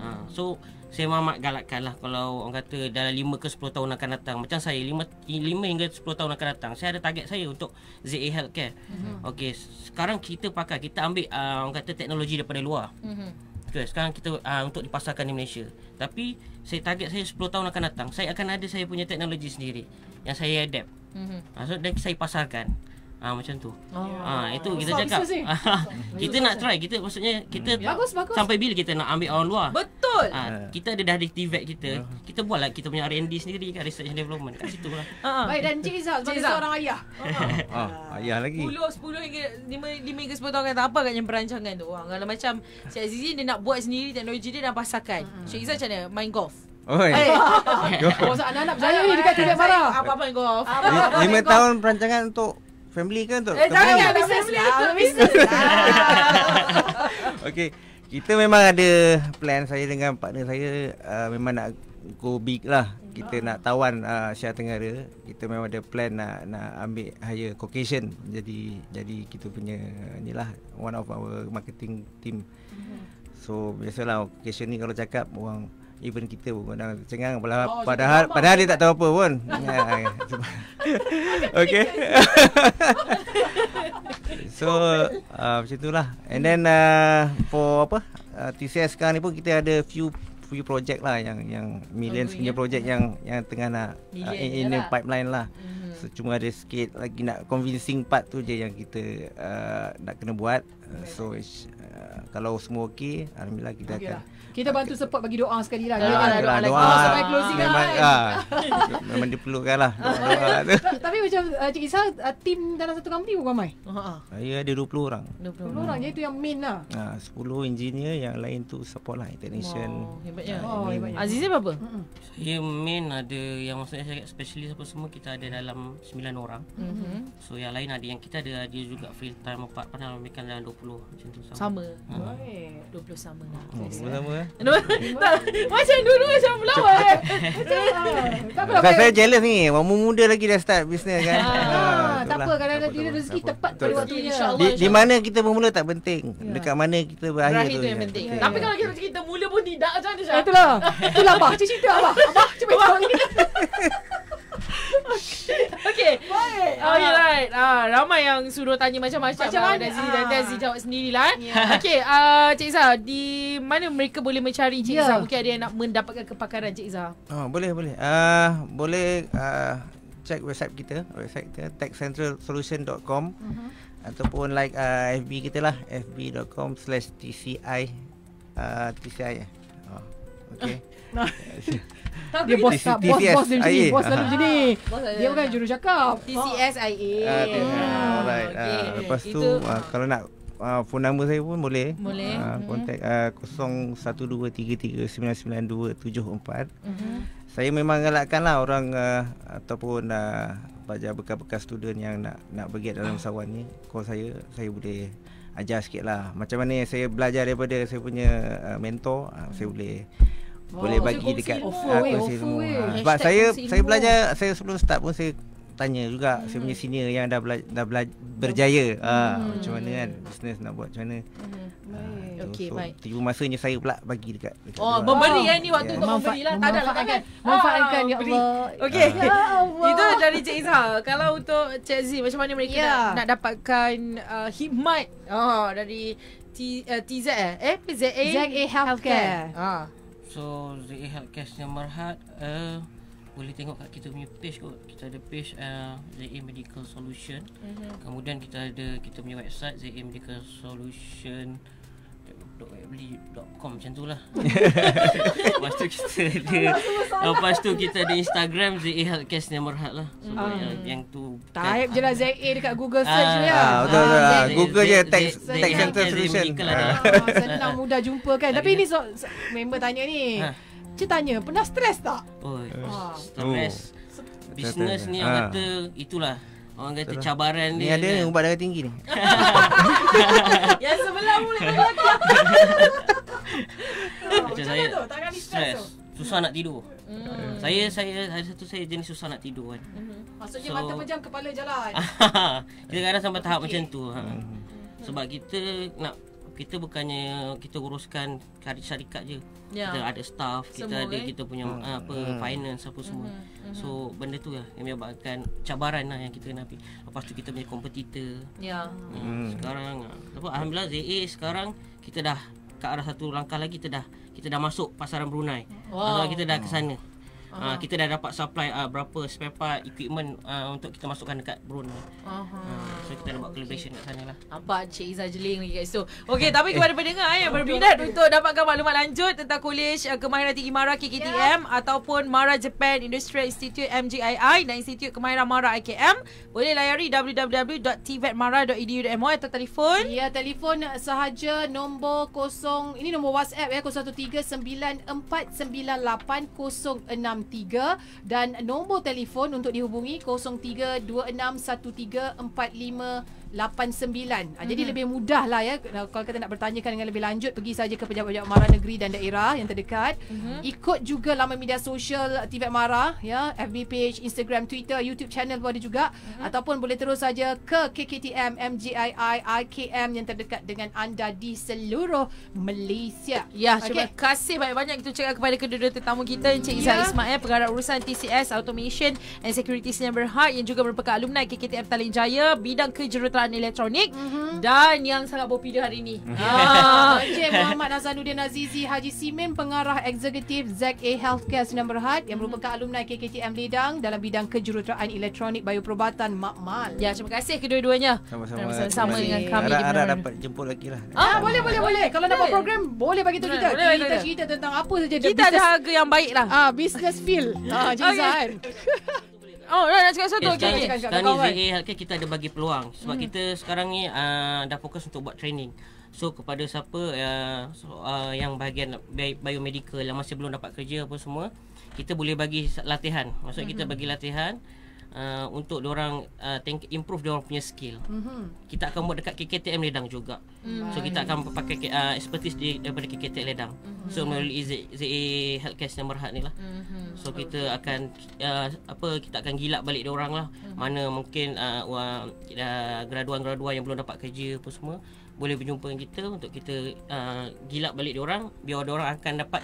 ha. So saya mamak galakkan lah Kalau orang kata dalam 5 ke 10 tahun akan datang Macam saya 5, 5 hingga 10 tahun akan datang Saya ada target saya untuk ZA Healthcare mm-hmm. Okay sekarang kita pakai Kita ambil uh, orang kata teknologi daripada luar mm-hmm. okay, Sekarang kita uh, untuk dipasarkan di Malaysia Tapi saya target saya 10 tahun akan datang Saya akan ada saya punya teknologi sendiri Yang saya adapt mm-hmm. so, Dan saya pasarkan Ah ha, macam tu. Oh. Ah ha, itu kita Usah, cakap. Bisa, kita nak try. Kita maksudnya kita hmm. bagus, bagus. sampai bila kita nak ambil orang luar? Betul. Ha, kita ada dah divet kita. Kita buatlah kita punya R&D sendiri kan research and development kat situ lah. Ah, ah. Baik dan Cik Izal sebagai seorang ayah. Ah ha. oh, ayah lagi. 10 10 5 5 ke 10 tahun kata apa agaknya perancangan tu. Ha, kalau macam Cik Azizi dia nak buat sendiri teknologi dia dan pasarkan. Hmm. Cik Izal macam mana? Main golf. Oh, hey. anak-anak berjaya ni dekat Tidak Farah. Apa-apa yang golf? 5 tahun perancangan untuk family kan tu? Eh, tak ada lah, business lah. Business Okay, kita memang ada plan saya dengan partner saya uh, memang nak go big lah. Kita oh. nak tawan uh, Asia Tenggara. Kita memang ada plan nak nak ambil hire Caucasian. Jadi jadi kita punya ni lah one of our marketing team. Mm-hmm. So biasalah Caucasian ni kalau cakap orang even kita pun cengang oh, padahal padahal dia tak tahu apa pun. Ya, ya. okay. so uh, macam itulah. And then uh, for apa? Uh, ah, TCS sekarang ni pun kita ada few few project lah yang yang millions punya okay, ya. project yang yang tengah nak uh, in, in the lah. pipeline lah. mm So, cuma ada sikit lagi nak convincing part tu je yang kita uh, nak kena buat. Uh, so uh, kalau semua okey, alhamdulillah kita okay akan lah. Kita bantu support bagi doa sekali lah. Doa, ya, doa, doa, doa. Sampai closing lah. Memang, ya. memang diperlukan lah. Tapi macam eh, Cik Isha, eh, tim dalam satu company pun ramai? Ya, ada 20 orang. 20 orang. Jadi itu yang main lah. 10 ha, engineer, yang lain tu support lah. Technician. Hebatnya. Ha, oh, Azizah berapa? Saya main ada yang maksudnya saya cakap specialist apa semua kita ada dalam 9 orang. Mm-hmm. So yang lain ada yang kita ada dia juga free time apa pernah dalam 20 macam tu sama. Sama. Hmm. Ha. 20 sama. Hmm. Sama sama. Eh? macam dulu macam melawa eh. Lah. Saya jealous ni. Mamu muda lagi dah start bisnes kan. Ah, ah, lah. Tak apa kalau ada dia rezeki tepat pada waktunya. Di mana kita bermula tak penting. Ya. Dekat mana kita berakhir tu. yang penting. Tapi kalau kita kita mula pun tidak macam mana Syah? Itulah. Itulah apa? Cik cerita apa? Apa? Cuba cerita okay. Baik. Okay, right. Uh, ah, ramai yang suruh tanya macam-macam. Macam ah, mana? Dazzy, uh. Dazzy jawab sendirilah. Eh. Yeah. Okay, uh, Cik Izzah. Di mana mereka boleh mencari Cik Izzah? Yeah. Mungkin ada yang nak mendapatkan kepakaran Cik Izzah. Oh, boleh, boleh. Uh, boleh uh, check website kita. Website kita, techcentralsolution.com. Uh-huh. Mm-hmm. Ataupun like uh, FB kita lah. FB.com slash TCI. Uh, TCI. Ya? Oh, okay. Uh, no. Tapi dia bos tak bos bos dia macam ni ah, bos selalu macam ni ah. dia bukan juru cakap TCSIA ah, alright lepas tu kalau nak Uh, phone number saya pun boleh Boleh uh, Contact uh, 0123399274 uh-huh. Saya memang galakkan lah orang uh, Ataupun uh, Pajar bekas-bekas student yang nak Nak pergi dalam sawan ni Call saya Saya boleh Ajar sikit lah Macam mana saya belajar daripada Saya punya uh, mentor uh, uh-huh. Saya mm-hmm. boleh boleh bagi kongsi dekat offer uh, kongsi semua. Ha. Sebab Hashtag saya saya dulu. belajar saya sebelum start pun saya tanya juga hmm. saya punya senior yang dah belajar dah bela- berjaya ah, hmm. ah ha, macam mana kan business nak buat macam mana hmm. ha, okey so, baik tiba masanya saya pula bagi dekat, dekat oh memberi oh. Kan ni waktu untuk ya. memberi lah tak adalah kan memanfaatkan ya Allah okey ah. ya itu dari Cik Izhar kalau untuk Cik Z macam mana mereka ya. nak, dapatkan uh, hikmat oh, dari T, uh, TZ eh, eh? eh PZA Z-A Healthcare, Healthcare. Ah. So ZA Healthcare Sdn Marhad uh, Boleh tengok kat kita punya page kot Kita ada page uh, eh, ZA Medical Solution mm-hmm. Kemudian kita ada Kita punya website ZA Medical Solution www.webbeli.com macam tu lah Lepas tu kita ada Lepas tu kita ada Instagram ZA Healthcast ni Merhat lah so, um, yang, yang tu Type je lah ZA dekat Google ah. search uh, ni lah ah, Betul betul lah Google je Tech Center Solution Senang mudah jumpa kan Tapi ni so, member tanya ni ha. Cik tanya pernah stres tak? Oh, stres Business ni yang kata itulah Orang kata Terus. Lah. cabaran ni. Ni ada ni. Kan. ubat darah tinggi ni. yang sebelah boleh tengok Macam saya stres. Susah nak tidur. Mm. Saya saya ada satu saya jenis susah nak tidur kan. Mm-hmm. Maksudnya so, mata pejam kepala jalan. kita kadang sampai tahap okay. macam tu. Ha. Mm-hmm. Sebab kita nak kita bukannya kita uruskan syarikat je. Yeah. Kita ada staff, semua kita ada eh. kita punya hmm. apa hmm. finance apa semua. Hmm. Hmm. So hmm. benda tu lah yang menyebabkan cabaran lah yang kita kena hadapi. Lepas tu kita punya competitor. Ya. Yeah. Hmm. Hmm. Sekarang lah. lepas, alhamdulillah ZA sekarang kita dah ke arah satu langkah lagi kita dah kita dah masuk pasaran Brunei. Wow. kita dah ke sana uh, kita dah dapat supply uh, berapa spare part equipment uh, untuk kita masukkan dekat drone ni. Uh, so kita nak buat calibration okay. kat sana lah. Apa Cik Izzah jeling lagi guys. So, okay, tapi kepada eh. pendengar eh, yang berminat untuk dapatkan maklumat lanjut tentang kolej uh, eh, kemahiran tinggi MARA KKTM yeah. ataupun MARA Japan Industrial Institute MGII dan Institut Kemahiran MARA IKM, boleh layari www.tvetmara.edu.my eh, atau telefon. Ya, yeah, telefon sahaja nombor kosong, ini nombor WhatsApp ya, eh, 013 949 8063 0163 dan nombor telefon untuk dihubungi 0326134555 89. Ah, jadi hmm lebih mudah lah ya eh, kalau kita nak bertanyakan dengan lebih lanjut pergi saja ke pejabat-pejabat mara negeri dan daerah yang terdekat. hmm Ikut juga laman media sosial TV Mara ya, FB page, Instagram, Twitter, YouTube channel pun ada juga hmm ataupun boleh terus saja ke KKTM MGII IKM yang terdekat dengan anda di seluruh Malaysia. Ya, terima kasih banyak-banyak kita cakap kepada kedua-dua tetamu kita Encik yeah. Izzah ya. Ismail, ya, pengarah urusan TCS Automation and Security Senior Berhad yang juga merupakan alumni KKTM Talin Jaya bidang kejuruteraan kenderaan elektronik mm-hmm. dan yang sangat popular hari ini. Mhm. ah. Encik Muhammad Hazanuddin Azizi Haji Simin pengarah eksekutif ZA Healthcare Sdn Berhad yang mhm. merupakan alumni KKTM Lidang dalam bidang kejuruteraan elektronik bioperubatan makmal. Ya, terima kasih kedua-duanya. Sama-sama. Sama-sama dengan kami. Harap, harap dapat jemput lagi lah. Ah, boleh, ah, boleh, boleh, boleh. Kalau dapat program, boleh bagi tu kita. Boleh, kita cerita tentang apa saja. Kita ada harga yang baik lah. Ah, business feel. Ah, Jizan. Oh, ya. Okay. Oh, nak cakap satu. Okay, okay. Sekarang, ni VA Healthcare kita ada bagi peluang. Sebab hmm. kita sekarang ni uh, dah fokus untuk buat training. So kepada siapa uh, so, uh, yang bahagian bi- biomedical yang masih belum dapat kerja apa semua, kita boleh bagi latihan. Maksud hmm. kita bagi latihan uh, untuk orang uh, improve orang punya skill. Mm-hmm. Kita akan buat dekat KKTM Ledang juga. Mm-hmm. So kita akan pakai uh, expertise di, daripada KKTM Ledang. Mm-hmm. So melalui ZE health care yang berhad ni lah. Mm-hmm. So kita okay. akan uh, apa kita akan gilak balik dia orang lah. Mm-hmm. Mana mungkin uh, uh, graduan yang belum dapat kerja pun semua boleh berjumpa dengan kita untuk kita uh, gilak balik dia orang biar dia orang akan dapat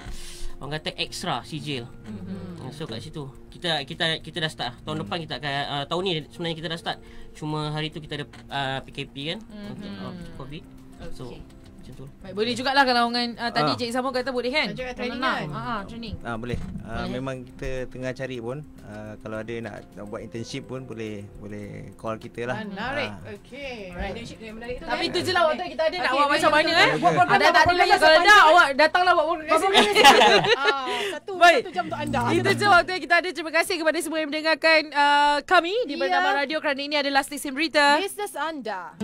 orang kata extra sijil. Mm-hmm. So kat situ kita kita kita dah start. Tahun mm. depan kita akan uh, tahun ni sebenarnya kita dah start. Cuma hari tu kita ada uh, PKP kan mm-hmm. untuk uh, COVID. Okay. So macam tu. Baik, boleh jugalah kalau orang uh, tadi ha. Cik Samo kata boleh kan? Cik training kan? Ha, ha, training. Ha, boleh. Uh, boleh. memang kita tengah cari pun. Uh, kalau ada nak, nak buat internship pun boleh boleh call kita lah. Menarik. Ha. Okay. Internship yang menarik tu Tapi kan? itu je lah waktu kita ada okay, nak buat macam mana eh. Ada tak ada lagi kalau ada awak datanglah buat program. Satu satu jam untuk anda. Itu je waktu kita ada. Terima kasih kepada semua yang mendengarkan kami di Bernama ya. Radio kerana ini adalah Stixin Berita. Business anda.